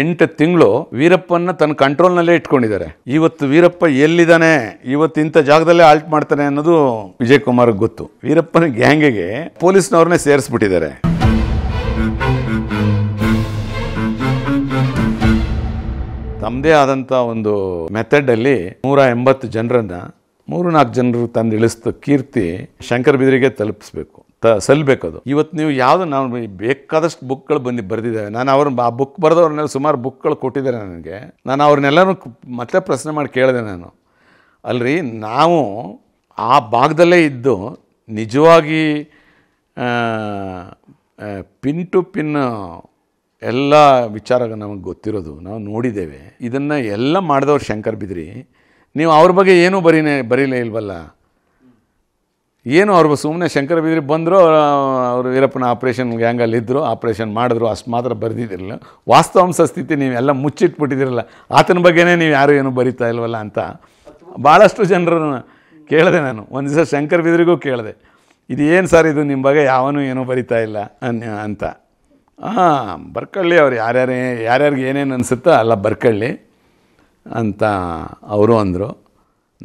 ಎಂಟು ತಿಂಗಳು ವೀರಪ್ಪನ ತನ್ನ ಕಂಟ್ರೋಲ್ನಲ್ಲೇ ಇಟ್ಕೊಂಡಿದ್ದಾರೆ ಇವತ್ತು ವೀರಪ್ಪ ಎಲ್ಲಿದ್ದಾನೆ ಇವತ್ತು ಇಂಥ ಜಾಗದಲ್ಲೇ ಆಲ್ಟ್ ಮಾಡ್ತಾನೆ ಅನ್ನೋದು ವಿಜಯ್ ಕುಮಾರ್ ಗೊತ್ತು ವೀರಪ್ಪನ ಗ್ಯಾಂಗಿಗೆ ಪೊಲೀಸ್ನವ್ರನ್ನೇ ಸೇರಿಸ್ಬಿಟ್ಟಿದ್ದಾರೆ ತಮ್ಮದೇ ಆದಂಥ ಒಂದು ಮೆಥಡಲ್ಲಿ ನೂರ ಎಂಬತ್ತು ಜನರನ್ನು ಮೂರು ನಾಲ್ಕು ಜನರು ತಂದು ಇಳಿಸ್ತು ಕೀರ್ತಿ ಶಂಕರ್ ಬಿದಿರಿಗೆ ತಲುಪಿಸ್ಬೇಕು ತ ಸಲ್ಲಬೇಕದು ಇವತ್ತು ನೀವು ಯಾವುದು ನಾನು ಬೇಕಾದಷ್ಟು ಬುಕ್ಗಳು ಬಂದು ಬರೆದಿದ್ದಾವೆ ನಾನು ಅವ್ರನ್ನ ಆ ಬುಕ್ ಬರೆದವ್ರನ್ನೆಲ್ಲ ಸುಮಾರು ಬುಕ್ಗಳು ಕೊಟ್ಟಿದ್ದಾರೆ ನನಗೆ ನಾನು ಅವ್ರನ್ನೆಲ್ಲರೂ ಮತ್ತೆ ಪ್ರಶ್ನೆ ಮಾಡಿ ಕೇಳಿದೆ ನಾನು ಅಲ್ಲರಿ ನಾವು ಆ ಭಾಗದಲ್ಲೇ ಇದ್ದು ನಿಜವಾಗಿ ಪಿನ್ ಟು ಪಿನ್ ಎಲ್ಲ ವಿಚಾರ ನಮಗೆ ಗೊತ್ತಿರೋದು ನಾವು ನೋಡಿದ್ದೇವೆ ಇದನ್ನು ಎಲ್ಲ ಮಾಡಿದವ್ರು ಶಂಕರ್ ಬಿದ್ರಿ ನೀವು ಅವ್ರ ಬಗ್ಗೆ ಏನೂ ಬರೀನೇ ಬರೀಲೇ ಇಲ್ವಲ್ಲ ಏನು ಅವ್ರು ಸುಮ್ಮನೆ ಶಂಕರ ಬೀದ್ರಿ ಬಂದರು ಅವರು ವೀರಪ್ಪನ ಆಪ್ರೇಷನ್ ಗ್ಯಾಂಗಲ್ಲಿ ಇದ್ದರು ಆಪ್ರೇಷನ್ ಮಾಡಿದ್ರು ಅಷ್ಟು ಮಾತ್ರ ಬರೆದಿದ್ದಿರಲಿಲ್ಲ ವಾಸ್ತವಾಂಶ ಸ್ಥಿತಿ ನೀವೆಲ್ಲ ಮುಚ್ಚಿಟ್ಬಿಟ್ಟಿದ್ದೀರಲ್ಲ ಆತನ ಬಗ್ಗೆನೇ ನೀವು ಯಾರೂ ಏನು ಬರೀತಾ ಇಲ್ವಲ್ಲ ಅಂತ ಭಾಳಷ್ಟು ಜನರನ್ನು ಕೇಳಿದೆ ನಾನು ಒಂದು ದಿವಸ ಶಂಕರ್ ಬಿದ್ರಿಗೂ ಕೇಳಿದೆ ಇದು ಏನು ಸರ್ ಇದು ನಿಮ್ಮ ಬಗ್ಗೆ ಯಾವನೂ ಏನೂ ಬರಿತಾ ಇಲ್ಲ ಅಂತ ಹಾಂ ಬರ್ಕಳ್ಳಿ ಅವ್ರು ಯಾರ್ಯಾರೇ ಯಾರ್ಯಾರಿಗೆ ಏನೇನು ಅನಿಸುತ್ತೋ ಅಲ್ಲ ಬರ್ಕಳ್ಳಿ ಅಂತ ಅವರು ಅಂದರು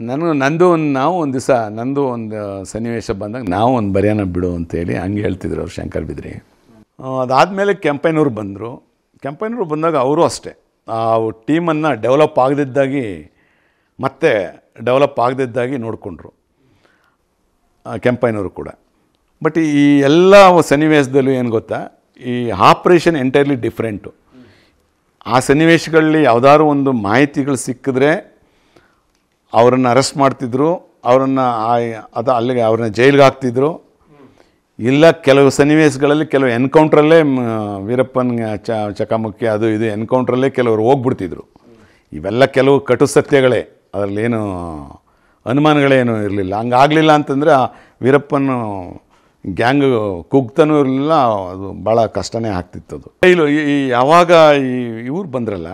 ನನಗೆ ನಂದು ಒಂದು ನಾವು ಒಂದು ದಿವಸ ನಂದು ಒಂದು ಸನ್ನಿವೇಶ ಬಂದಾಗ ನಾವು ಒಂದು ಬರೆಯೋಣ ಬಿಡು ಅಂತೇಳಿ ಹಂಗೆ ಹೇಳ್ತಿದ್ರು ಅವ್ರು ಶಂಕರ್ ಬಿದ್ರಿ ಅದಾದಮೇಲೆ ಕೆಂಪೈನವ್ರು ಬಂದರು ಕೆಂಪೈನೂರು ಬಂದಾಗ ಅವರು ಅಷ್ಟೇ ಆ ಟೀಮನ್ನು ಡೆವಲಪ್ ಆಗದಿದ್ದಾಗಿ ಮತ್ತೆ ಡೆವಲಪ್ ಆಗದಿದ್ದಾಗಿ ನೋಡಿಕೊಂಡ್ರು ಕೆಂಪೈನವರು ಕೂಡ ಬಟ್ ಈ ಎಲ್ಲ ಸನ್ನಿವೇಶದಲ್ಲೂ ಏನು ಗೊತ್ತಾ ಈ ಆಪ್ರೇಷನ್ ಎಂಟೈರ್ಲಿ ಡಿಫ್ರೆಂಟು ಆ ಸನ್ನಿವೇಶಗಳಲ್ಲಿ ಯಾವುದಾದ್ರು ಒಂದು ಮಾಹಿತಿಗಳು ಸಿಕ್ಕಿದ್ರೆ ಅವರನ್ನು ಅರೆಸ್ಟ್ ಮಾಡ್ತಿದ್ರು ಅವರನ್ನು ಅದು ಅಲ್ಲಿಗೆ ಅವ್ರನ್ನ ಜೈಲಿಗೆ ಹಾಕ್ತಿದ್ರು ಇಲ್ಲ ಕೆಲವು ಸನ್ನಿವೇಶಗಳಲ್ಲಿ ಕೆಲವು ಎನ್ಕೌಂಟ್ರಲ್ಲೇ ವೀರಪ್ಪನ್ ಚ ಚಕಮಕ್ಕಿ ಅದು ಇದು ಎನ್ಕೌಂಟ್ರಲ್ಲೇ ಕೆಲವರು ಹೋಗ್ಬಿಡ್ತಿದ್ರು ಇವೆಲ್ಲ ಕೆಲವು ಕಟು ಸತ್ಯಗಳೇ ಅದರಲ್ಲಿ ಏನು ಅನುಮಾನಗಳೇನೂ ಇರಲಿಲ್ಲ ಹಂಗಾಗಲಿಲ್ಲ ಅಂತಂದರೆ ಆ ವೀರಪ್ಪನ ಗ್ಯಾಂಗ್ ಕುಗ್ತನೂ ಇರಲಿಲ್ಲ ಅದು ಭಾಳ ಕಷ್ಟನೇ ಆಗ್ತಿತ್ತು ಅದು ಇಲ್ಲ ಈ ಯಾವಾಗ ಈ ಇವ್ರು ಬಂದ್ರಲ್ಲ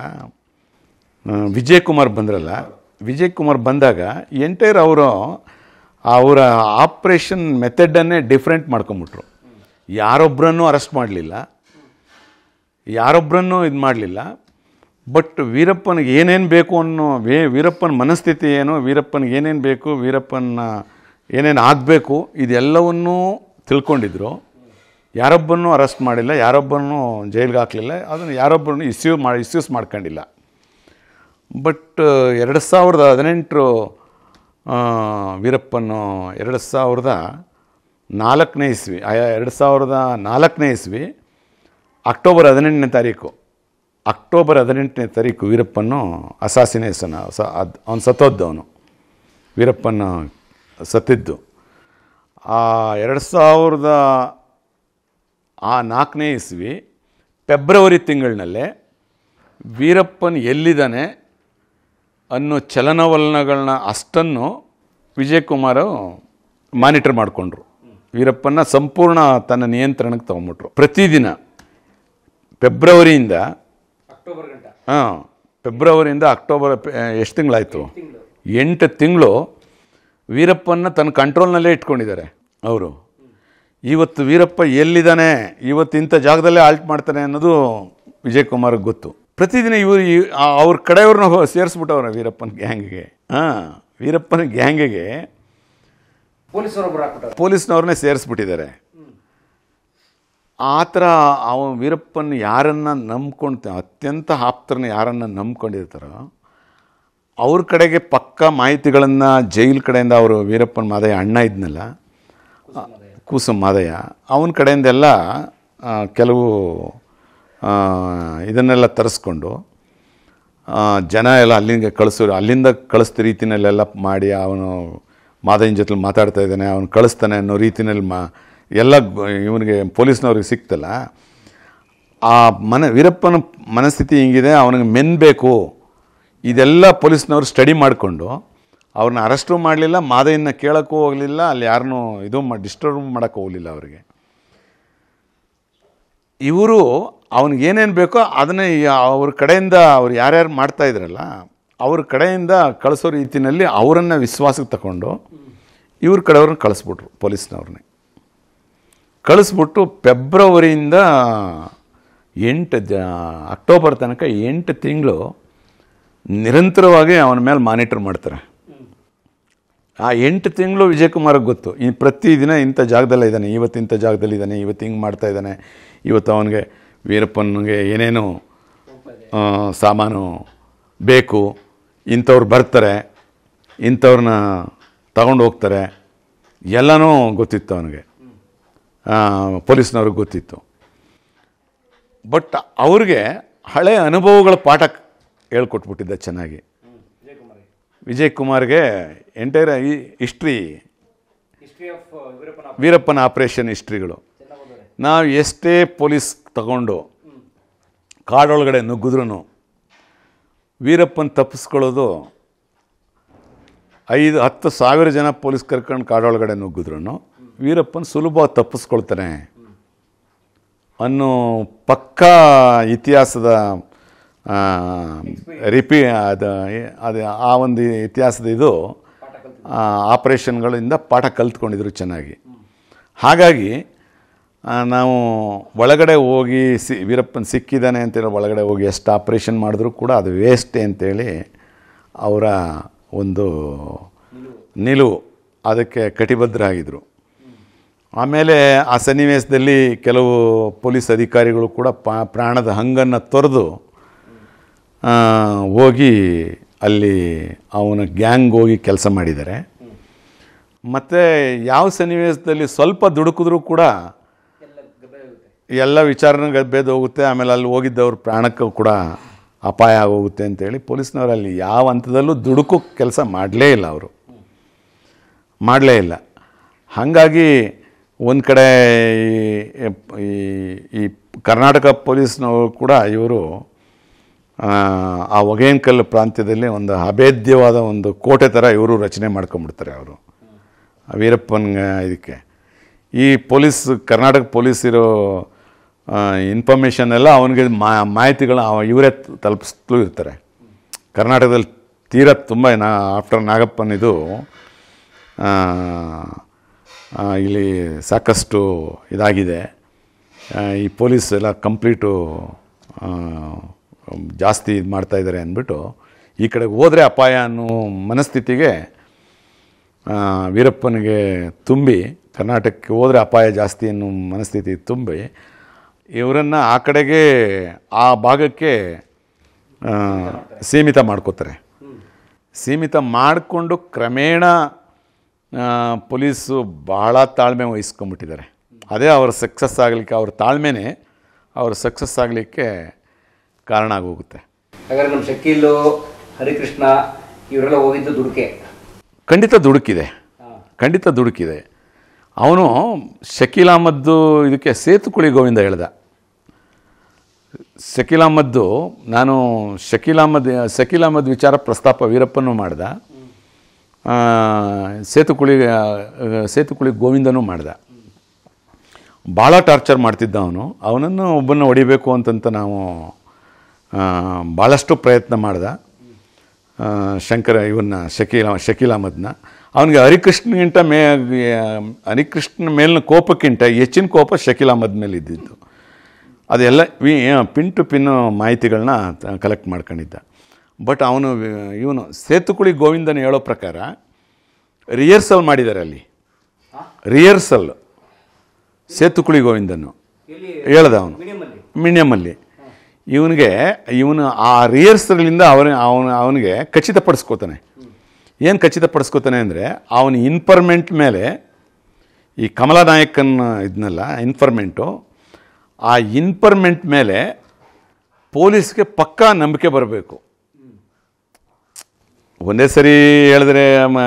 ವಿಜಯ್ ಕುಮಾರ್ ಬಂದ್ರಲ್ಲ ವಿಜಯ್ ಕುಮಾರ್ ಬಂದಾಗ ಎಂಟೈರ್ ಅವರು ಅವರ ಆಪ್ರೇಷನ್ ಮೆಥಡನ್ನೇ ಡಿಫ್ರೆಂಟ್ ಮಾಡ್ಕೊಂಬಿಟ್ರು ಯಾರೊಬ್ಬರನ್ನೂ ಅರೆಸ್ಟ್ ಮಾಡಲಿಲ್ಲ ಯಾರೊಬ್ಬರನ್ನು ಇದು ಮಾಡಲಿಲ್ಲ ಬಟ್ ವೀರಪ್ಪನಿಗೆ ಏನೇನು ಬೇಕು ಅನ್ನೋ ವೇ ವೀರಪ್ಪನ ಮನಸ್ಥಿತಿ ಏನು ವೀರಪ್ಪನಿಗೆ ಏನೇನು ಬೇಕು ವೀರಪ್ಪನ ಏನೇನು ಆಗಬೇಕು ಇದೆಲ್ಲವನ್ನೂ ತಿಳ್ಕೊಂಡಿದ್ರು ಯಾರೊಬ್ಬನೂ ಅರೆಸ್ಟ್ ಮಾಡಿಲ್ಲ ಯಾರೊಬ್ಬರನ್ನು ಜೈಲಿಗೆ ಹಾಕಲಿಲ್ಲ ಅದನ್ನು ಯಾರೊಬ್ಬರನ್ನು ಇಸ್ಯೂ ಮಾಡಿ ಇಸ್ಯೂಸ್ ಮಾಡ್ಕೊಂಡಿಲ್ಲ ಬಟ್ uh, ಎರಡು ಸಾವಿರದ ಹದಿನೆಂಟರು ವೀರಪ್ಪನು ಎರಡು ಸಾವಿರದ ನಾಲ್ಕನೇ ಇಸ್ವಿ ಎರಡು ಸಾವಿರದ ನಾಲ್ಕನೇ ಇಸ್ವಿ ಅಕ್ಟೋಬರ್ ಹದಿನೆಂಟನೇ ತಾರೀಕು ಅಕ್ಟೋಬರ್ ಹದಿನೆಂಟನೇ ತಾರೀಕು ವೀರಪ್ಪನು ಅಸಾಸಿನೇಷನ್ ಸ ಅದು ಅವನು ಸತ್ತೋದ್ದು ಅವನು ವೀರಪ್ಪನ ಸತ್ತಿದ್ದು ಆ ಎರಡು ಸಾವಿರದ ಆ ನಾಲ್ಕನೇ ಇಸ್ವಿ ಫೆಬ್ರವರಿ ತಿಂಗಳಿನಲ್ಲೇ ವೀರಪ್ಪನ್ ಎಲ್ಲಿದ್ದಾನೆ ಅನ್ನೋ ಚಲನವಲನಗಳನ್ನ ಅಷ್ಟನ್ನು ವಿಜಯಕುಮಾರು ಮಾನಿಟರ್ ಮಾಡಿಕೊಂಡ್ರು ವೀರಪ್ಪನ ಸಂಪೂರ್ಣ ತನ್ನ ನಿಯಂತ್ರಣಕ್ಕೆ ತೊಗೊಂಬಿಟ್ರು ಪ್ರತಿದಿನ ಫೆಬ್ರವರಿಯಿಂದ ಹಾಂ ಫೆಬ್ರವರಿಯಿಂದ ಅಕ್ಟೋಬರ್ ಎಷ್ಟು ತಿಂಗಳಾಯಿತು ಎಂಟು ತಿಂಗಳು ವೀರಪ್ಪನ ತನ್ನ ಕಂಟ್ರೋಲ್ನಲ್ಲೇ ಇಟ್ಕೊಂಡಿದ್ದಾರೆ ಅವರು ಇವತ್ತು ವೀರಪ್ಪ ಎಲ್ಲಿದ್ದಾನೆ ಇವತ್ತು ಇಂಥ ಜಾಗದಲ್ಲೇ ಆಲ್ಟ್ ಮಾಡ್ತಾನೆ ಅನ್ನೋದು ವಿಜಯಕುಮಾರ್ಗೆ ಗೊತ್ತು ಪ್ರತಿದಿನ ಇವರು ಅವ್ರ ಕಡೆಯವ್ರನ್ನ ಸೇರಿಸ್ಬಿಟ್ಟವ್ರೆ ವೀರಪ್ಪನ ಗ್ಯಾಂಗ್ಗೆ ಹಾಂ ವೀರಪ್ಪನ ಗ್ಯಾಂಗ್ಗೆ ಪೊಲೀಸರೊಬ್ಬರು ಪೊಲೀಸ್ನವ್ರನ್ನೇ ಸೇರಿಸ್ಬಿಟ್ಟಿದ್ದಾರೆ ಆ ಥರ ಅವ ವೀರಪ್ಪನ ಯಾರನ್ನ ನಂಬ್ಕೊಂಡು ಅತ್ಯಂತ ಆಪ್ತರನ್ನ ಯಾರನ್ನು ನಂಬ್ಕೊಂಡಿರ್ತಾರೋ ಅವ್ರ ಕಡೆಗೆ ಪಕ್ಕ ಮಾಹಿತಿಗಳನ್ನು ಜೈಲ್ ಕಡೆಯಿಂದ ಅವರು ವೀರಪ್ಪನ ಮಾದಯ್ಯ ಅಣ್ಣ ಇದ್ನಲ್ಲ ಕೂಸು ಮಾದಯ್ಯ ಅವನ ಕಡೆಯಿಂದೆಲ್ಲ ಕೆಲವು ಇದನ್ನೆಲ್ಲ ತರಿಸ್ಕೊಂಡು ಜನ ಎಲ್ಲ ಅಲ್ಲಿಗೆ ಕಳಿಸೋ ಅಲ್ಲಿಂದ ಕಳಿಸ್ತ ರೀತಿಯಲ್ಲೆಲ್ಲ ಮಾಡಿ ಅವನು ಮಾದಯ್ಯನ ಜೊತೆ ಮಾತಾಡ್ತಾ ಇದ್ದಾನೆ ಅವನು ಕಳಿಸ್ತಾನೆ ಅನ್ನೋ ರೀತಿಯಲ್ಲಿ ಮಾ ಎಲ್ಲ ಇವನಿಗೆ ಪೊಲೀಸ್ನವ್ರಿಗೆ ಸಿಕ್ತಲ್ಲ ಆ ಮನ ವೀರಪ್ಪನ ಮನಸ್ಥಿತಿ ಹಿಂಗಿದೆ ಅವನಿಗೆ ಮೆನ್ಬೇಕು ಇದೆಲ್ಲ ಪೊಲೀಸ್ನವ್ರು ಸ್ಟಡಿ ಮಾಡಿಕೊಂಡು ಅವ್ರನ್ನ ಅರೆಸ್ಟು ಮಾಡಲಿಲ್ಲ ಮಾದಯ್ಯನ ಕೇಳೋಕ್ಕೂ ಹೋಗಲಿಲ್ಲ ಅಲ್ಲಿ ಯಾರನ್ನೂ ಇದು ಮಾಡಿ ಡಿಸ್ಟರ್ಬ್ ಮಾಡೋಕ್ಕೂ ಹೋಗಲಿಲ್ಲ ಅವರಿಗೆ ಇವರು ಅವ್ನಿಗೆ ಏನೇನು ಬೇಕೋ ಅದನ್ನೇ ಅವ್ರ ಕಡೆಯಿಂದ ಅವ್ರು ಯಾರ್ಯಾರು ಮಾಡ್ತಾ ಇದ್ರಲ್ಲ ಅವ್ರ ಕಡೆಯಿಂದ ಕಳಿಸೋ ರೀತಿಯಲ್ಲಿ ಅವರನ್ನು ವಿಶ್ವಾಸಕ್ಕೆ ತಗೊಂಡು ಇವ್ರ ಕಡೆಯವ್ರನ್ನ ಕಳಿಸ್ಬಿಟ್ರು ಪೊಲೀಸ್ನವ್ರನ್ನೇ ಕಳಿಸ್ಬಿಟ್ಟು ಫೆಬ್ರವರಿಯಿಂದ ಎಂಟು ಜ ಅಕ್ಟೋಬರ್ ತನಕ ಎಂಟು ತಿಂಗಳು ನಿರಂತರವಾಗಿ ಅವನ ಮೇಲೆ ಮಾನಿಟರ್ ಮಾಡ್ತಾರೆ ಆ ಎಂಟು ತಿಂಗಳು ವಿಜಯಕುಮಾರ್ಗೆ ಗೊತ್ತು ಈ ಪ್ರತಿದಿನ ಇಂಥ ಜಾಗದಲ್ಲೇ ಇದ್ದಾನೆ ಇವತ್ತು ಇಂಥ ಜಾಗದಲ್ಲಿ ಇದ್ದಾನೆ ಇವತ್ತು ಹಿಂಗೆ ಮಾಡ್ತಾ ಇದ್ದಾನೆ ಇವತ್ತು ಅವನಿಗೆ ವೀರಪ್ಪನಿಗೆ ಏನೇನು ಸಾಮಾನು ಬೇಕು ಇಂಥವ್ರು ಬರ್ತಾರೆ ಇಂಥವ್ರನ್ನ ತಗೊಂಡು ಹೋಗ್ತಾರೆ ಎಲ್ಲನೂ ಗೊತ್ತಿತ್ತು ಅವನಿಗೆ ಪೊಲೀಸ್ನವ್ರಿಗೆ ಗೊತ್ತಿತ್ತು ಬಟ್ ಅವ್ರಿಗೆ ಹಳೆ ಅನುಭವಗಳ ಪಾಠ ಹೇಳ್ಕೊಟ್ಬಿಟ್ಟಿದ್ದೆ ಚೆನ್ನಾಗಿ ವಿಜಯ್ ಕುಮಾರ್ಗೆ ಎಂಟೈರ್ ಈ ಹಿಸ್ಟ್ರಿ uh, ವೀರಪ್ಪನ ಆಪ್ರೇಷನ್ ಹಿಸ್ಟ್ರಿಗಳು ನಾವು ಎಷ್ಟೇ ಪೊಲೀಸ್ ತಗೊಂಡು ಕಾಡೊಳಗಡೆ ನುಗ್ಗಿದ್ರೂ ವೀರಪ್ಪನ ತಪ್ಪಿಸ್ಕೊಳ್ಳೋದು ಐದು ಹತ್ತು ಸಾವಿರ ಜನ ಪೊಲೀಸ್ ಕರ್ಕೊಂಡು ಕಾಡೊಳಗಡೆ ನುಗ್ಗಿದ್ರು ವೀರಪ್ಪನ ಸುಲಭ ತಪ್ಪಿಸ್ಕೊಳ್ತಾನೆ ಅನ್ನೋ ಪಕ್ಕಾ ಇತಿಹಾಸದ ರಿಪಿ ಅದು ಅದು ಆ ಒಂದು ಇತಿಹಾಸದ ಇದು ಆಪ್ರೇಷನ್ಗಳಿಂದ ಪಾಠ ಕಲ್ತ್ಕೊಂಡಿದ್ರು ಚೆನ್ನಾಗಿ ಹಾಗಾಗಿ ನಾವು ಒಳಗಡೆ ಹೋಗಿ ಸಿ ವೀರಪ್ಪನ ಸಿಕ್ಕಿದ್ದಾನೆ ಅಂತೇಳಿ ಒಳಗಡೆ ಹೋಗಿ ಎಷ್ಟು ಆಪ್ರೇಷನ್ ಮಾಡಿದ್ರು ಕೂಡ ಅದು ವೇಸ್ಟ್ ಅಂತೇಳಿ ಅವರ ಒಂದು ನಿಲುವು ಅದಕ್ಕೆ ಕಟಿಬದ್ಧರಾಗಿದ್ದರು ಆಮೇಲೆ ಆ ಸನ್ನಿವೇಶದಲ್ಲಿ ಕೆಲವು ಪೊಲೀಸ್ ಅಧಿಕಾರಿಗಳು ಕೂಡ ಪ್ರಾಣದ ಹಂಗನ್ನು ತೊರೆದು ಹೋಗಿ ಅಲ್ಲಿ ಅವನ ಗ್ಯಾಂಗ್ ಹೋಗಿ ಕೆಲಸ ಮಾಡಿದ್ದಾರೆ ಮತ್ತು ಯಾವ ಸನ್ನಿವೇಶದಲ್ಲಿ ಸ್ವಲ್ಪ ದುಡುಕಿದ್ರೂ ಕೂಡ ಎಲ್ಲ ವಿಚಾರನ ಬೇದು ಹೋಗುತ್ತೆ ಆಮೇಲೆ ಅಲ್ಲಿ ಹೋಗಿದ್ದವ್ರ ಪ್ರಾಣಕ್ಕೂ ಕೂಡ ಅಪಾಯ ಆಗೋಗುತ್ತೆ ಅಂತೇಳಿ ಪೊಲೀಸ್ನವರಲ್ಲಿ ಯಾವ ಹಂತದಲ್ಲೂ ದುಡುಕು ಕೆಲಸ ಮಾಡಲೇ ಇಲ್ಲ ಅವರು ಮಾಡಲೇ ಇಲ್ಲ ಹಾಗಾಗಿ ಒಂದು ಕಡೆ ಈ ಈ ಕರ್ನಾಟಕ ಪೊಲೀಸ್ನವರು ಕೂಡ ಇವರು ಆ ಒಗೇನ್ಕಲ್ಲು ಪ್ರಾಂತ್ಯದಲ್ಲಿ ಒಂದು ಅಭೇದ್ಯವಾದ ಒಂದು ಕೋಟೆ ಥರ ಇವರು ರಚನೆ ಮಾಡ್ಕೊಂಬಿಡ್ತಾರೆ ಅವರು ವೀರಪ್ಪನ ಇದಕ್ಕೆ ಈ ಪೊಲೀಸ್ ಕರ್ನಾಟಕ ಪೊಲೀಸ್ ಇರೋ ಇನ್ಫಾರ್ಮೇಷನ್ ಎಲ್ಲ ಅವನಿಗೆ ಮಾ ಮಾಹಿತಿಗಳು ಇವರೇ ತಲುಪಿಸ್ಲೂ ಇರ್ತಾರೆ ಕರ್ನಾಟಕದಲ್ಲಿ ತೀರ ತುಂಬ ನಾ ಆಫ್ಟರ್ ಇದು ಇಲ್ಲಿ ಸಾಕಷ್ಟು ಇದಾಗಿದೆ ಈ ಪೊಲೀಸ್ ಎಲ್ಲ ಕಂಪ್ಲೀಟು ಜಾಸ್ತಿ ಇದು ಮಾಡ್ತಾಯಿದ್ದಾರೆ ಅಂದ್ಬಿಟ್ಟು ಈ ಕಡೆ ಹೋದರೆ ಅಪಾಯ ಅನ್ನೋ ಮನಸ್ಥಿತಿಗೆ ವೀರಪ್ಪನಿಗೆ ತುಂಬಿ ಕರ್ನಾಟಕಕ್ಕೆ ಹೋದರೆ ಅಪಾಯ ಜಾಸ್ತಿ ಅನ್ನೋ ಮನಸ್ಥಿತಿ ತುಂಬಿ ಇವರನ್ನು ಆ ಕಡೆಗೆ ಆ ಭಾಗಕ್ಕೆ ಸೀಮಿತ ಮಾಡ್ಕೋತಾರೆ ಸೀಮಿತ ಮಾಡಿಕೊಂಡು ಕ್ರಮೇಣ ಪೊಲೀಸು ಭಾಳ ತಾಳ್ಮೆ ವಹಿಸ್ಕೊಂಡ್ಬಿಟ್ಟಿದ್ದಾರೆ ಅದೇ ಅವ್ರ ಸಕ್ಸಸ್ ಆಗಲಿಕ್ಕೆ ಅವ್ರ ತಾಳ್ಮೆನೇ ಅವ್ರ ಸಕ್ಸಸ್ ಆಗಲಿಕ್ಕೆ ಕಾರಣ ಆಗೋಗುತ್ತೆ ಹಾಗಾದ್ರೆ ನಮ್ಮ ಶಕೀಲು ಹರಿಕೃಷ್ಣ ಇವರೆಲ್ಲ ಹೋಗಿದ್ದು ದುಡುಕೆ ಖಂಡಿತ ದುಡುಕಿದೆ ಖಂಡಿತ ದುಡುಕಿದೆ ಅವನು ಶಕೀಲ್ ಮದ್ದು ಇದಕ್ಕೆ ಸೇತುಕುಳಿ ಗೋವಿಂದ ಹೇಳ್ದ ಶಕೀಲ್ ಅಹಮದ್ದು ನಾನು ಶಕೀಲ್ ಅಹಮದ್ ಶಕೀಲ್ ಅಹಮದ್ ವಿಚಾರ ಪ್ರಸ್ತಾಪ ವೀರಪ್ಪನೂ ಮಾಡ್ದ ಸೇತುಕುಳಿ ಸೇತುಕುಳಿ ಗೋವಿಂದನೂ ಮಾಡ್ದ ಭಾಳ ಟಾರ್ಚರ್ ಮಾಡ್ತಿದ್ದ ಅವನು ಅವನನ್ನು ಒಬ್ಬನ ಹೊಡಿಬೇಕು ಅಂತಂತ ನಾವು ಭಾಳಷ್ಟು ಪ್ರಯತ್ನ ಮಾಡ್ದ ಶಂಕರ ಇವನ್ನ ಶಕೀಲ್ ಶಕೀಲ್ ಅಹಮದ್ನ ಅವನಿಗೆ ಹರಿಕೃಷ್ಣಗಿಂತ ಮೇ ಹರಿಕೃಷ್ಣ ಮೇಲಿನ ಕೋಪಕ್ಕಿಂತ ಹೆಚ್ಚಿನ ಕೋಪ ಶಕೀಲ್ ಅಹಮದ್ ಮೇಲೆ ಇದ್ದಿದ್ದು ಅದೆಲ್ಲ ಪಿನ್ ಟು ಪಿನ್ನು ಮಾಹಿತಿಗಳನ್ನ ಕಲೆಕ್ಟ್ ಮಾಡ್ಕೊಂಡಿದ್ದ ಬಟ್ ಅವನು ಇವನು ಸೇತುಕುಳಿ ಗೋವಿಂದನ ಹೇಳೋ ಪ್ರಕಾರ ರಿಹರ್ಸಲ್ ಮಾಡಿದ್ದಾರೆ ಅಲ್ಲಿ ರಿಹರ್ಸಲ್ ಸೇತುಕುಳಿ ಗೋವಿಂದನು ಹೇಳ್ದ ಅವನು ಮಿನಿಯಮಲ್ಲಿ ಇವನಿಗೆ ಇವನು ಆ ರಿಹರ್ಸಲಿಂದ ಅವನ ಅವನು ಅವನಿಗೆ ಖಚಿತಪಡಿಸ್ಕೋತಾನೆ ಏನು ಖಚಿತಪಡಿಸ್ಕೋತಾನೆ ಅಂದರೆ ಅವನ ಇನ್ಫರ್ಮೆಂಟ್ ಮೇಲೆ ಈ ಕಮಲಾ ನಾಯಕನ ಇದನ್ನೆಲ್ಲ ಇನ್ಫರ್ಮೆಂಟು ಆ ಇನ್ಪರ್ಮೆಂಟ್ ಮೇಲೆ ಪೊಲೀಸ್ಗೆ ಪಕ್ಕಾ ನಂಬಿಕೆ ಬರಬೇಕು ಒಂದೇ ಸರಿ ಹೇಳಿದ್ರೆ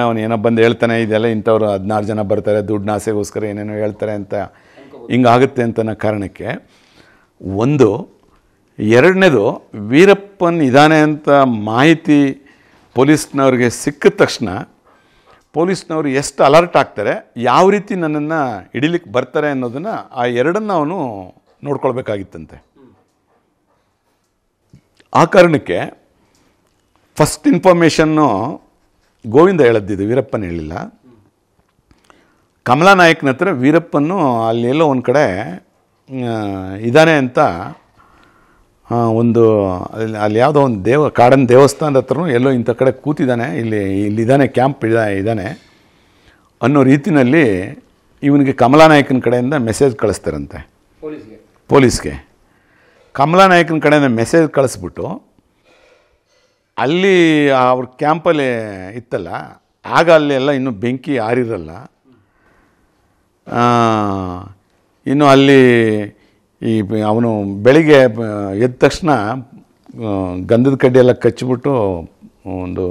ಅವನು ಏನೋ ಬಂದು ಹೇಳ್ತಾನೆ ಇದೆಲ್ಲ ಇಂಥವ್ರು ಹದಿನಾರು ಜನ ಬರ್ತಾರೆ ದುಡ್ಡು ನಾಸೆಗೋಸ್ಕರ ಏನೇನೋ ಹೇಳ್ತಾರೆ ಅಂತ ಹಿಂಗಾಗುತ್ತೆ ಅಂತ ಕಾರಣಕ್ಕೆ ಒಂದು ಎರಡನೇದು ವೀರಪ್ಪನ್ ಇದ್ದಾನೆ ಅಂತ ಮಾಹಿತಿ ಪೊಲೀಸ್ನವ್ರಿಗೆ ಸಿಕ್ಕಿದ ತಕ್ಷಣ ಪೊಲೀಸ್ನವರು ಎಷ್ಟು ಅಲರ್ಟ್ ಆಗ್ತಾರೆ ಯಾವ ರೀತಿ ನನ್ನನ್ನು ಹಿಡಿಲಿಕ್ಕೆ ಬರ್ತಾರೆ ಅನ್ನೋದನ್ನು ಆ ಎರಡನ್ನು ಅವನು ನೋಡ್ಕೊಳ್ಬೇಕಾಗಿತ್ತಂತೆ ಆ ಕಾರಣಕ್ಕೆ ಫಸ್ಟ್ ಇನ್ಫಾರ್ಮೇಷನ್ನು ಗೋವಿಂದ ಹೇಳದ್ದಿದ್ದು ವೀರಪ್ಪನ ಹೇಳಿಲ್ಲ ಕಮಲಾ ನಾಯಕನ ಹತ್ರ ವೀರಪ್ಪನ್ನು ಅಲ್ಲಿ ಎಲ್ಲೋ ಒಂದು ಕಡೆ ಇದ್ದಾನೆ ಅಂತ ಒಂದು ಅಲ್ಲಿ ಅಲ್ಲಿ ಯಾವುದೋ ಒಂದು ದೇವ ಕಾಡನ್ ದೇವಸ್ಥಾನದ ಹತ್ರನೂ ಎಲ್ಲೋ ಇಂಥ ಕಡೆ ಕೂತಿದ್ದಾನೆ ಇಲ್ಲಿ ಇಲ್ಲಿದ್ದಾನೆ ಕ್ಯಾಂಪ್ ಇದ ಇದ್ದಾನೆ ಅನ್ನೋ ರೀತಿಯಲ್ಲಿ ಇವನಿಗೆ ಕಮಲಾ ನಾಯಕನ ಕಡೆಯಿಂದ ಮೆಸೇಜ್ ಕಳಿಸ್ತಾರಂತೆ ಪೊಲೀಸ್ಗೆ ಕಮಲಾ ನಾಯಕನ ಕಡೆಯಿಂದ ಮೆಸೇಜ್ ಕಳಿಸ್ಬಿಟ್ಟು ಅಲ್ಲಿ ಅವ್ರ ಕ್ಯಾಂಪಲ್ಲಿ ಇತ್ತಲ್ಲ ಆಗ ಅಲ್ಲಿ ಎಲ್ಲ ಇನ್ನೂ ಬೆಂಕಿ ಆರಿರಲ್ಲ ಇನ್ನು ಅಲ್ಲಿ ಈ ಅವನು ಬೆಳಿಗ್ಗೆ ಎದ್ದ ತಕ್ಷಣ ಗಂಧದ ಕಡ್ಡಿಯೆಲ್ಲ ಕಚ್ಚಿಬಿಟ್ಟು ಒಂದು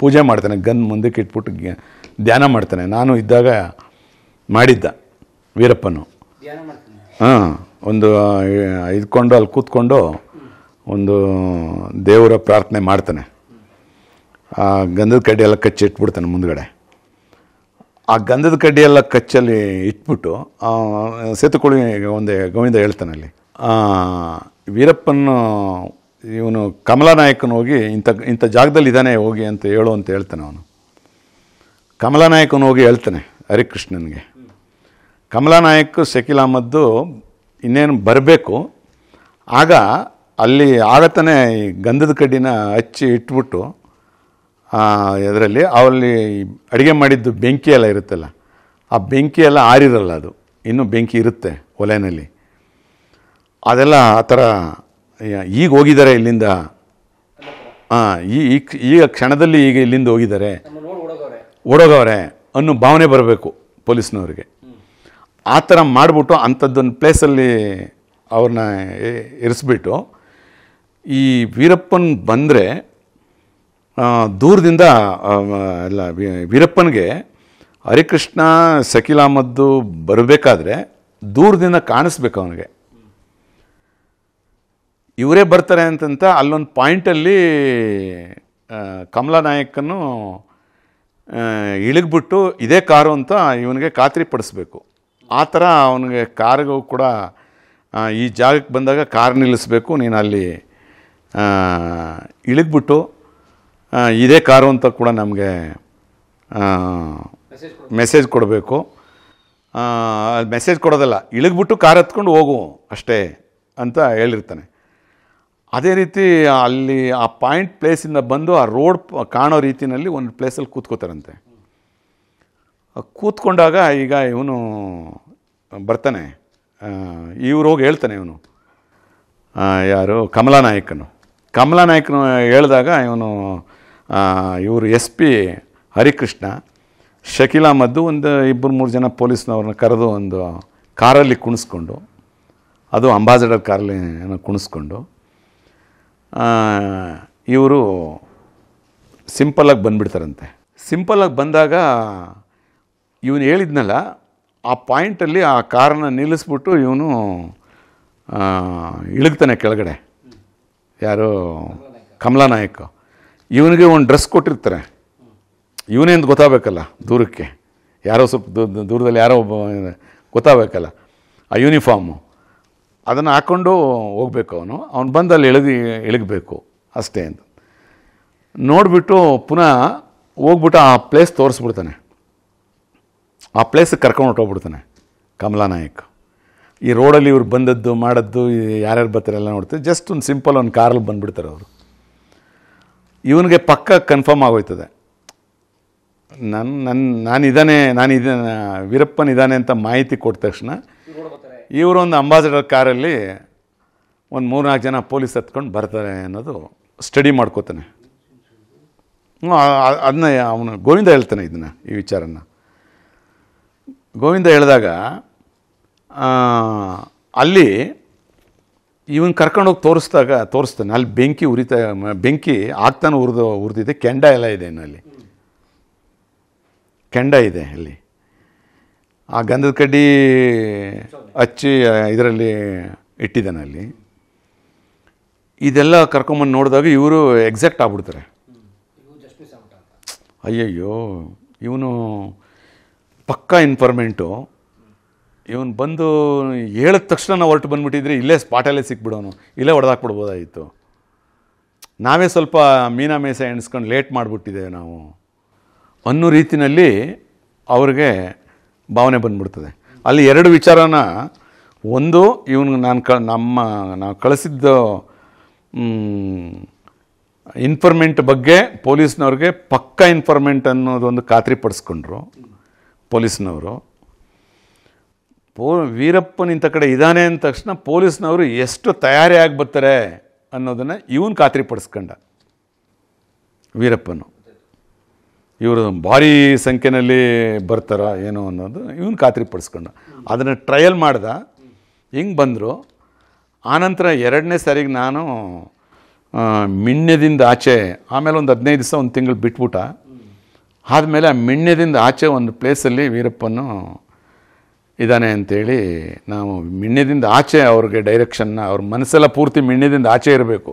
ಪೂಜೆ ಮಾಡ್ತಾನೆ ಗಂಧ ಮುಂದಕ್ಕೆ ಇಟ್ಬಿಟ್ಟು ಧ್ಯಾನ ಮಾಡ್ತಾನೆ ನಾನು ಇದ್ದಾಗ ಮಾಡಿದ್ದ ವೀರಪ್ಪನು ಹಾಂ ಒಂದು ಇದ್ಕೊಂಡು ಅಲ್ಲಿ ಕೂತ್ಕೊಂಡು ಒಂದು ದೇವರ ಪ್ರಾರ್ಥನೆ ಮಾಡ್ತಾನೆ ಆ ಗಂಧದ ಕಡ್ಡಿಯೆಲ್ಲ ಕಚ್ಚಿ ಇಟ್ಬಿಡ್ತಾನೆ ಮುಂದ್ಗಡೆ ಆ ಗಂಧದ ಕಡ್ಡಿಯೆಲ್ಲ ಕಚ್ಚಲ್ಲಿ ಇಟ್ಬಿಟ್ಟು ಸೇತುಕುಳಿ ಒಂದು ಗೋವಿಂದ ಹೇಳ್ತಾನೆ ಅಲ್ಲಿ ವೀರಪ್ಪನ ಇವನು ಕಮಲಾನಾಯಕನ ಹೋಗಿ ಇಂಥ ಇಂಥ ಜಾಗದಲ್ಲಿ ಇದ್ದಾನೆ ಹೋಗಿ ಅಂತ ಹೇಳು ಅಂತ ಹೇಳ್ತಾನೆ ಅವನು ಕಮಲಾನಾಯಕನ ಹೋಗಿ ಹೇಳ್ತಾನೆ ಹರಿಕೃಷ್ಣನಿಗೆ ಕಮಲಾನಾಯಕ ಶಕೀಲ್ ಅಹಮದ್ದು ಇನ್ನೇನು ಬರಬೇಕು ಆಗ ಅಲ್ಲಿ ಆಗತಾನೆ ಈ ಗಂಧದ ಕಡ್ಡಿನ ಹಚ್ಚಿ ಇಟ್ಬಿಟ್ಟು ಅದರಲ್ಲಿ ಅವಲ್ಲಿ ಅಡುಗೆ ಮಾಡಿದ್ದು ಬೆಂಕಿ ಎಲ್ಲ ಇರುತ್ತಲ್ಲ ಆ ಬೆಂಕಿ ಎಲ್ಲ ಆರಿರಲ್ಲ ಅದು ಇನ್ನೂ ಬೆಂಕಿ ಇರುತ್ತೆ ಒಲೆಯಲ್ಲಿ ಅದೆಲ್ಲ ಆ ಥರ ಈಗ ಹೋಗಿದ್ದಾರೆ ಇಲ್ಲಿಂದ ಹಾಂ ಈ ಈಗ ಕ್ಷಣದಲ್ಲಿ ಈಗ ಇಲ್ಲಿಂದ ಹೋಗಿದ್ದಾರೆ ಓಡೋಗವ್ರೆ ಅನ್ನೋ ಭಾವನೆ ಬರಬೇಕು ಪೊಲೀಸ್ನವ್ರಿಗೆ ಆ ಥರ ಮಾಡಿಬಿಟ್ಟು ಅಂಥದ್ದೊಂದು ಪ್ಲೇಸಲ್ಲಿ ಅವ್ರನ್ನ ಇರಿಸ್ಬಿಟ್ಟು ಈ ವೀರಪ್ಪನ್ ಬಂದರೆ ದೂರದಿಂದ ಎಲ್ಲ ವೀರಪ್ಪನಿಗೆ ಹರಿಕೃಷ್ಣ ಸಕಿಲಾಮದ್ದು ಬರಬೇಕಾದ್ರೆ ದೂರದಿಂದ ಕಾಣಿಸ್ಬೇಕು ಅವನಿಗೆ ಇವರೇ ಬರ್ತಾರೆ ಅಂತಂತ ಅಲ್ಲೊಂದು ಪಾಯಿಂಟಲ್ಲಿ ಕಮಲಾ ನಾಯಕನು ಇಳಿಗ್ಬಿಟ್ಟು ಇದೇ ಕಾರು ಅಂತ ಇವನಿಗೆ ಖಾತ್ರಿಪಡಿಸ್ಬೇಕು ಆ ಥರ ಅವನಿಗೆ ಕಾರ್ಗೂ ಕೂಡ ಈ ಜಾಗಕ್ಕೆ ಬಂದಾಗ ಕಾರ್ ನಿಲ್ಲಿಸಬೇಕು ನೀನು ಅಲ್ಲಿ ಇಳಿದ್ಬಿಟ್ಟು ಇದೇ ಕಾರು ಅಂತ ಕೂಡ ನಮಗೆ ಮೆಸೇಜ್ ಕೊಡಬೇಕು ಮೆಸೇಜ್ ಕೊಡೋದಲ್ಲ ಇಳಿಗ್ಬಿಟ್ಟು ಕಾರ್ ಹತ್ಕೊಂಡು ಹೋಗು ಅಷ್ಟೇ ಅಂತ ಹೇಳಿರ್ತಾನೆ ಅದೇ ರೀತಿ ಅಲ್ಲಿ ಆ ಪಾಯಿಂಟ್ ಪ್ಲೇಸಿಂದ ಬಂದು ಆ ರೋಡ್ ಕಾಣೋ ರೀತಿಯಲ್ಲಿ ಒಂದು ಪ್ಲೇಸಲ್ಲಿ ಕೂತ್ಕೋತಾರಂತೆ ಕೂತ್ಕೊಂಡಾಗ ಈಗ ಇವನು ಬರ್ತಾನೆ ಇವ್ರು ಹೋಗಿ ಹೇಳ್ತಾನೆ ಇವನು ಯಾರು ಕಮಲಾ ನಾಯಕನು ಕಮಲಾ ನಾಯಕನು ಹೇಳಿದಾಗ ಇವನು ಇವರು ಎಸ್ ಪಿ ಹರಿಕೃಷ್ಣ ಶಕೀಲಾ ಮದ್ದು ಒಂದು ಇಬ್ಬರು ಮೂರು ಜನ ಪೊಲೀಸ್ನವ್ರನ್ನ ಕರೆದು ಒಂದು ಕಾರಲ್ಲಿ ಕುಣಿಸ್ಕೊಂಡು ಅದು ಅಂಬಾಸಡರ್ ಕಾರಲ್ಲಿ ಕುಣಿಸ್ಕೊಂಡು ಇವರು ಸಿಂಪಲ್ಲಾಗಿ ಬಂದುಬಿಡ್ತಾರಂತೆ ಸಿಂಪಲ್ಲಾಗಿ ಬಂದಾಗ ಇವನು ಹೇಳಿದ್ನಲ್ಲ ಆ ಪಾಯಿಂಟಲ್ಲಿ ಆ ಕಾರನ್ನ ನಿಲ್ಲಿಸ್ಬಿಟ್ಟು ಇವನು ಇಳಗ್ತಾನೆ ಕೆಳಗಡೆ ಯಾರು ಕಮಲಾನಾಯಕ್ ಇವನಿಗೆ ಒಂದು ಡ್ರೆಸ್ ಕೊಟ್ಟಿರ್ತಾರೆ ಇವನೇನು ಗೊತ್ತಾಗಬೇಕಲ್ಲ ದೂರಕ್ಕೆ ಯಾರೋ ಸ್ವಲ್ಪ ದೂರದಲ್ಲಿ ಯಾರೋ ಒಬ್ಬ ಗೊತ್ತಾಗಬೇಕಲ್ಲ ಆ ಯೂನಿಫಾರ್ಮು ಅದನ್ನು ಹಾಕ್ಕೊಂಡು ಹೋಗ್ಬೇಕು ಅವನು ಅವನು ಬಂದು ಅಲ್ಲಿ ಇಳಗಿ ಇಳಗಬೇಕು ಅಷ್ಟೇ ಅಂತ ನೋಡಿಬಿಟ್ಟು ಪುನಃ ಹೋಗ್ಬಿಟ್ಟು ಆ ಪ್ಲೇಸ್ ತೋರಿಸ್ಬಿಡ್ತಾನೆ ಆ ಪ್ಲೇಸಿಗೆ ಕರ್ಕೊಂಡು ಹೊಟ್ಟೋಗ್ಬಿಡ್ತಾನೆ ನಾಯಕ್ ಈ ರೋಡಲ್ಲಿ ಇವ್ರು ಬಂದದ್ದು ಮಾಡದ್ದು ಯಾರ್ಯಾರು ಬರ್ತಾರೆ ಎಲ್ಲ ನೋಡ್ತಾರೆ ಜಸ್ಟ್ ಒಂದು ಸಿಂಪಲ್ ಒಂದು ಕಾರಲ್ಲಿ ಬಂದುಬಿಡ್ತಾರೆ ಅವರು ಇವನಿಗೆ ಪಕ್ಕ ಕನ್ಫರ್ಮ್ ಆಗೋಯ್ತದೆ ನನ್ನ ನನ್ನ ನಾನು ಇದ್ದಾನೆ ನಾನು ವೀರಪ್ಪನ ಇದ್ದಾನೆ ಅಂತ ಮಾಹಿತಿ ಕೊಟ್ಟ ತಕ್ಷಣ ಒಂದು ಅಂಬಾಸಿಡರ್ ಕಾರಲ್ಲಿ ಒಂದು ಮೂರು ನಾಲ್ಕು ಜನ ಪೊಲೀಸ್ ಹತ್ಕೊಂಡು ಬರ್ತಾರೆ ಅನ್ನೋದು ಸ್ಟಡಿ ಮಾಡ್ಕೋತಾನೆ ಅದನ್ನ ಅವನು ಗೋವಿಂದ ಹೇಳ್ತಾನೆ ಇದನ್ನು ಈ ವಿಚಾರನ ಗೋವಿಂದ ಹೇಳಿದಾಗ ಅಲ್ಲಿ ಇವನ್ ಕರ್ಕೊಂಡೋಗಿ ತೋರಿಸ್ದಾಗ ತೋರಿಸ್ತಾನೆ ಅಲ್ಲಿ ಬೆಂಕಿ ಉರಿತಾ ಬೆಂಕಿ ಆಗ್ತಾನೆ ಉರಿದು ಉರಿದಿದೆ ಕೆಂಡ ಎಲ್ಲ ಇದೆ ಅಲ್ಲಿ ಕೆಂಡ ಇದೆ ಅಲ್ಲಿ ಆ ಗಂಧದ ಕಡ್ಡಿ ಹಚ್ಚಿ ಇದರಲ್ಲಿ ಇಟ್ಟಿದ್ದಾನೆ ಅಲ್ಲಿ ಇದೆಲ್ಲ ಕರ್ಕೊಂಬಂದು ನೋಡಿದಾಗ ಇವರು ಎಕ್ಸಾಕ್ಟ್ ಆಗ್ಬಿಡ್ತಾರೆ ಅಯ್ಯಯ್ಯೋ ಇವನು ಪಕ್ಕಾ ಇನ್ಫಾರ್ಮೆಂಟು ಇವನು ಬಂದು ಹೇಳಿದ ತಕ್ಷಣ ನಾವು ಹೊರಟು ಬಂದುಬಿಟ್ಟಿದ್ರೆ ಇಲ್ಲೇ ಸ್ಪಾಟಲ್ಲೇ ಸಿಕ್ಬಿಡೋನು ಇಲ್ಲೇ ಹೊಡೆದಾಕ್ಬಿಡ್ಬೋದಾಗಿತ್ತು ನಾವೇ ಸ್ವಲ್ಪ ಮೀನಾ ಮೇಸ ಎಣಿಸ್ಕೊಂಡು ಲೇಟ್ ಮಾಡಿಬಿಟ್ಟಿದ್ದೇವೆ ನಾವು ಅನ್ನೋ ರೀತಿಯಲ್ಲಿ ಅವ್ರಿಗೆ ಭಾವನೆ ಬಂದುಬಿಡ್ತದೆ ಅಲ್ಲಿ ಎರಡು ವಿಚಾರನ ಒಂದು ಇವನು ನಾನು ಕ ನಮ್ಮ ನಾವು ಕಳಿಸಿದ್ದ ಇನ್ಫಾರ್ಮೆಂಟ್ ಬಗ್ಗೆ ಪೊಲೀಸ್ನವ್ರಿಗೆ ಪಕ್ಕ ಇನ್ಫಾರ್ಮೆಂಟ್ ಅನ್ನೋದೊಂದು ಖಾತ್ರಿ ಪಡಿಸ್ಕೊಂಡ್ರು ಪೊಲೀಸ್ನವರು ಪೋ ವೀರಪ್ಪನ ಇಂಥ ಕಡೆ ಇದ್ದಾನೆ ಅಂದ ತಕ್ಷಣ ಪೊಲೀಸ್ನವರು ಎಷ್ಟು ತಯಾರಿ ಆಗಿಬರ್ತಾರೆ ಬರ್ತಾರೆ ಅನ್ನೋದನ್ನು ಇವನು ಖಾತ್ರಿಪಡಿಸ್ಕೊಂಡ ವೀರಪ್ಪನು ಇವರು ಭಾರೀ ಸಂಖ್ಯೆಯಲ್ಲಿ ಬರ್ತಾರ ಏನು ಅನ್ನೋದು ಇವನು ಖಾತ್ರಿಪಡಿಸ್ಕೊಂಡ ಅದನ್ನು ಟ್ರಯಲ್ ಮಾಡ್ದ ಹಿಂಗೆ ಬಂದರು ಆನಂತರ ಎರಡನೇ ಸಾರಿಗೆ ನಾನು ಮಿಣ್ಯದಿಂದ ಆಚೆ ಆಮೇಲೆ ಒಂದು ಹದಿನೈದು ದಿವಸ ಒಂದು ತಿಂಗಳು ಬಿಟ್ಬಿಟ್ಟ ಆದಮೇಲೆ ಆ ಮಿಣ್ಯದಿಂದ ಆಚೆ ಒಂದು ಪ್ಲೇಸಲ್ಲಿ ವೀರಪ್ಪನು ಇದ್ದಾನೆ ಅಂಥೇಳಿ ನಾವು ಮಿಣ್ಯದಿಂದ ಆಚೆ ಅವ್ರಿಗೆ ಡೈರೆಕ್ಷನ್ನ ಅವ್ರ ಮನಸ್ಸೆಲ್ಲ ಪೂರ್ತಿ ಮಿಣ್ಣದಿಂದ ಆಚೆ ಇರಬೇಕು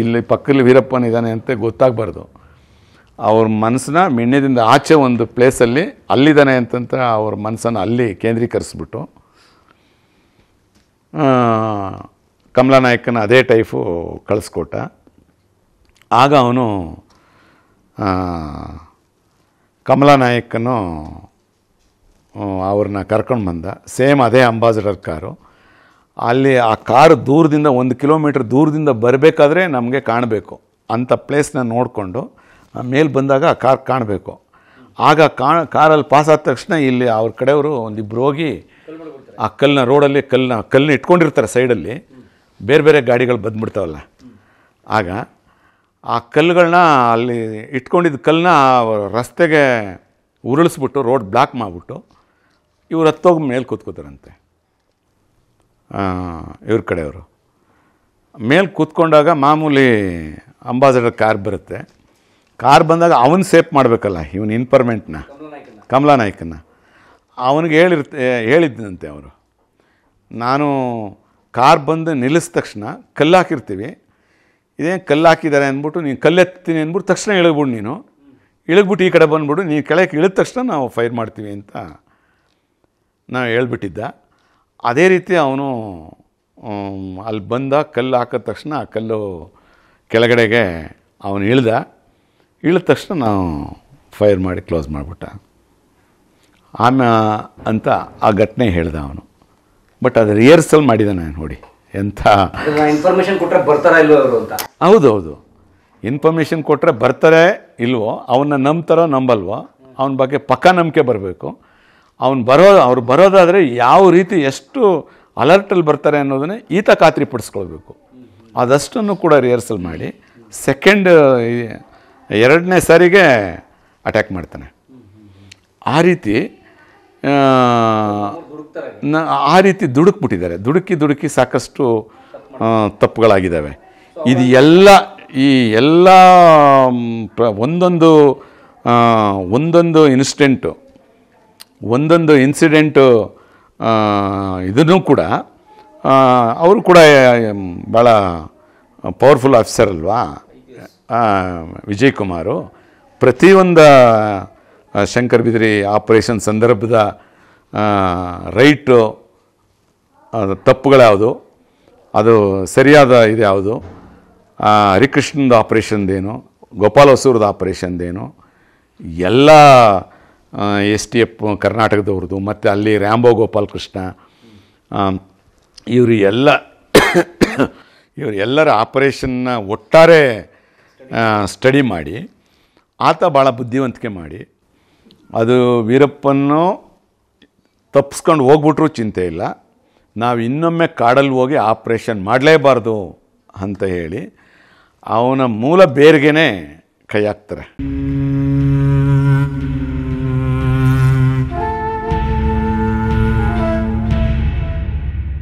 ಇಲ್ಲಿ ಪಕ್ಕದಲ್ಲಿ ವೀರಪ್ಪನ ಇದ್ದಾನೆ ಅಂತ ಗೊತ್ತಾಗಬಾರ್ದು ಅವ್ರ ಮನಸ್ಸನ್ನ ಮಿಣ್ಯದಿಂದ ಆಚೆ ಒಂದು ಪ್ಲೇಸಲ್ಲಿ ಅಲ್ಲಿದ್ದಾನೆ ಅಂತಂತ ಅವ್ರ ಮನಸ್ಸನ್ನು ಅಲ್ಲಿ ಕೇಂದ್ರೀಕರಿಸ್ಬಿಟ್ಟು ಕಮಲಾನಾಯಕನ ಅದೇ ಟೈಫು ಕಳಿಸ್ಕೊಟ್ಟ ಆಗ ಅವನು ಕಮಲಾ ನಾಯಕನು ಅವ್ರನ್ನ ಕರ್ಕೊಂಡು ಬಂದ ಸೇಮ್ ಅದೇ ಅಂಬಾಸಿಡರ್ ಕಾರು ಅಲ್ಲಿ ಆ ಕಾರು ದೂರದಿಂದ ಒಂದು ಕಿಲೋಮೀಟ್ರ್ ದೂರದಿಂದ ಬರಬೇಕಾದ್ರೆ ನಮಗೆ ಕಾಣಬೇಕು ಅಂಥ ಪ್ಲೇಸ್ನ ನೋಡಿಕೊಂಡು ಮೇಲೆ ಬಂದಾಗ ಆ ಕಾರ್ ಕಾಣಬೇಕು ಆಗ ಕಾಣ ಕಾರಲ್ಲಿ ಪಾಸ್ ಆದ ತಕ್ಷಣ ಇಲ್ಲಿ ಅವ್ರ ಕಡೆಯವರು ಒಂದಿಬ್ರು ಹೋಗಿ ಆ ಕಲ್ಲಿನ ರೋಡಲ್ಲಿ ಕಲ್ಲಿನ ಕಲ್ಲನ್ನ ಇಟ್ಕೊಂಡಿರ್ತಾರೆ ಸೈಡಲ್ಲಿ ಬೇರೆ ಬೇರೆ ಗಾಡಿಗಳು ಬಂದ್ಬಿಡ್ತಾವಲ್ಲ ಆಗ ಆ ಕಲ್ಲುಗಳನ್ನ ಅಲ್ಲಿ ಇಟ್ಕೊಂಡಿದ್ದ ಕಲ್ಲನ್ನ ರಸ್ತೆಗೆ ಉರುಳಿಸ್ಬಿಟ್ಟು ರೋಡ್ ಬ್ಲಾಕ್ ಮಾಡಿಬಿಟ್ಟು ಇವ್ರು ಹತ್ತೋಗಿ ಮೇಲೆ ಕೂತ್ಕೋತಾರಂತೆ ಇವ್ರ ಕಡೆಯವರು ಮೇಲೆ ಕೂತ್ಕೊಂಡಾಗ ಮಾಮೂಲಿ ಅಂಬಾಸಡರ್ ಕಾರ್ ಬರುತ್ತೆ ಕಾರ್ ಬಂದಾಗ ಅವನು ಸೇಫ್ ಮಾಡಬೇಕಲ್ಲ ಇವನ್ ಇನ್ಫರ್ಮೆಂಟ್ನ ಕಮಲಾ ನಾಯ್ಕನ್ನ ಅವನಿಗೆ ಹೇಳಿರ್ತ ಹೇಳಿದ್ದಂತೆ ಅವರು ನಾನು ಕಾರ್ ಬಂದು ನಿಲ್ಲಿಸಿದ ತಕ್ಷಣ ಕಲ್ಲು ಹಾಕಿರ್ತೀವಿ ಇದೇನು ಕಲ್ಲು ಹಾಕಿದ್ದಾರೆ ಅಂದ್ಬಿಟ್ಟು ನೀನು ಕಲ್ಲೆತ್ತೀನಿ ಅಂದ್ಬಿಟ್ಟು ತಕ್ಷಣ ಇಳಿಬಿಡು ನೀನು ಇಳಗ್ಬಿಟ್ಟು ಈ ಕಡೆ ಬಂದ್ಬಿಡು ನೀನು ಕೆಳಕ್ಕೆ ಇಳಿದ ತಕ್ಷಣ ನಾವು ಫೈರ್ ಮಾಡ್ತೀವಿ ಅಂತ ನಾವು ಹೇಳ್ಬಿಟ್ಟಿದ್ದ ಅದೇ ರೀತಿ ಅವನು ಅಲ್ಲಿ ಬಂದ ಕಲ್ಲು ಹಾಕಿದ ತಕ್ಷಣ ಆ ಕಲ್ಲು ಕೆಳಗಡೆಗೆ ಅವನು ಇಳ್ದ ಇಳಿದ ತಕ್ಷಣ ನಾವು ಫೈರ್ ಮಾಡಿ ಕ್ಲೋಸ್ ಮಾಡಿಬಿಟ್ಟ ಆಮ್ಯಾ ಅಂತ ಆ ಘಟನೆ ಹೇಳ್ದ ಅವನು ಬಟ್ ಅದು ರಿಹರ್ಸಲ್ ಮಾಡಿದ್ದಾನೆ ನೋಡಿ ಎಂಥ ಇನ್ಫಾರ್ಮೇಷನ್ ಕೊಟ್ಟರೆ ಬರ್ತಾರ ಇಲ್ವೋ ಅವರು ಅಂತ ಹೌದೌದು ಇನ್ಫಾರ್ಮೇಷನ್ ಕೊಟ್ಟರೆ ಬರ್ತಾರೆ ಇಲ್ವೋ ಅವನ್ನ ನಂಬ್ತಾರೋ ನಂಬಲ್ವೋ ಅವನ ಬಗ್ಗೆ ಪಕ್ಕ ನಂಬಿಕೆ ಬರಬೇಕು ಅವ್ನು ಬರೋ ಅವ್ರು ಬರೋದಾದರೆ ಯಾವ ರೀತಿ ಎಷ್ಟು ಅಲರ್ಟಲ್ಲಿ ಬರ್ತಾರೆ ಅನ್ನೋದನ್ನೇ ಈತ ಖಾತ್ರಿ ಪಡಿಸ್ಕೊಳ್ಬೇಕು ಅದಷ್ಟನ್ನು ಕೂಡ ರಿಹರ್ಸಲ್ ಮಾಡಿ ಸೆಕೆಂಡ್ ಎರಡನೇ ಸಾರಿಗೆ ಅಟ್ಯಾಕ್ ಮಾಡ್ತಾನೆ ಆ ರೀತಿ ಆ ರೀತಿ ದುಡುಕ್ಬಿಟ್ಟಿದ್ದಾರೆ ದುಡುಕಿ ದುಡುಕಿ ಸಾಕಷ್ಟು ತಪ್ಪುಗಳಾಗಿದ್ದಾವೆ ಇದು ಎಲ್ಲ ಈ ಎಲ್ಲ ಒಂದೊಂದು ಒಂದೊಂದು ಇನ್ಸಿಡೆಂಟು ಒಂದೊಂದು ಇನ್ಸಿಡೆಂಟು ಇದನ್ನು ಕೂಡ ಅವರು ಕೂಡ ಭಾಳ ಪವರ್ಫುಲ್ ಆಫೀಸರ್ ಅಲ್ವಾ ವಿಜಯ್ ಕುಮಾರು ಪ್ರತಿಯೊಂದು ಶಂಕರ್ ಬಿದ್ರಿ ಆಪರೇಷನ್ ಸಂದರ್ಭದ ರೈಟು ತಪ್ಪುಗಳ್ಯಾವುದು ಅದು ಸರಿಯಾದ ಇದು ಯಾವುದು ಹರಿಕೃಷ್ಣದ ಆಪ್ರೇಷನ್ದೇನು ಗೋಪಾಲ್ ಹೊಸೂರದ ಆಪ್ರೇಷನ್ದೇನು ಎಲ್ಲ ಎಸ್ ಟಿ ಎಫ್ ಕರ್ನಾಟಕದವ್ರದ್ದು ಮತ್ತು ಅಲ್ಲಿ ರ್ಯಾಂಬೋ ಗೋಪಾಲ್ ಕೃಷ್ಣ ಇವರು ಎಲ್ಲ ಇವರು ಎಲ್ಲರ ಆಪರೇಷನ್ನ ಒಟ್ಟಾರೆ ಸ್ಟಡಿ ಮಾಡಿ ಆತ ಭಾಳ ಬುದ್ಧಿವಂತಿಕೆ ಮಾಡಿ ಅದು ವೀರಪ್ಪನ್ನು ತಪ್ಪಿಸ್ಕೊಂಡು ಹೋಗ್ಬಿಟ್ರು ಚಿಂತೆ ಇಲ್ಲ ನಾವು ಇನ್ನೊಮ್ಮೆ ಕಾಡಲ್ಲಿ ಹೋಗಿ ಆಪ್ರೇಷನ್ ಮಾಡಲೇಬಾರ್ದು ಅಂತ ಹೇಳಿ ಅವನ ಮೂಲ ಬೇರ್ಗೆ ಕೈ ಹಾಕ್ತಾರೆ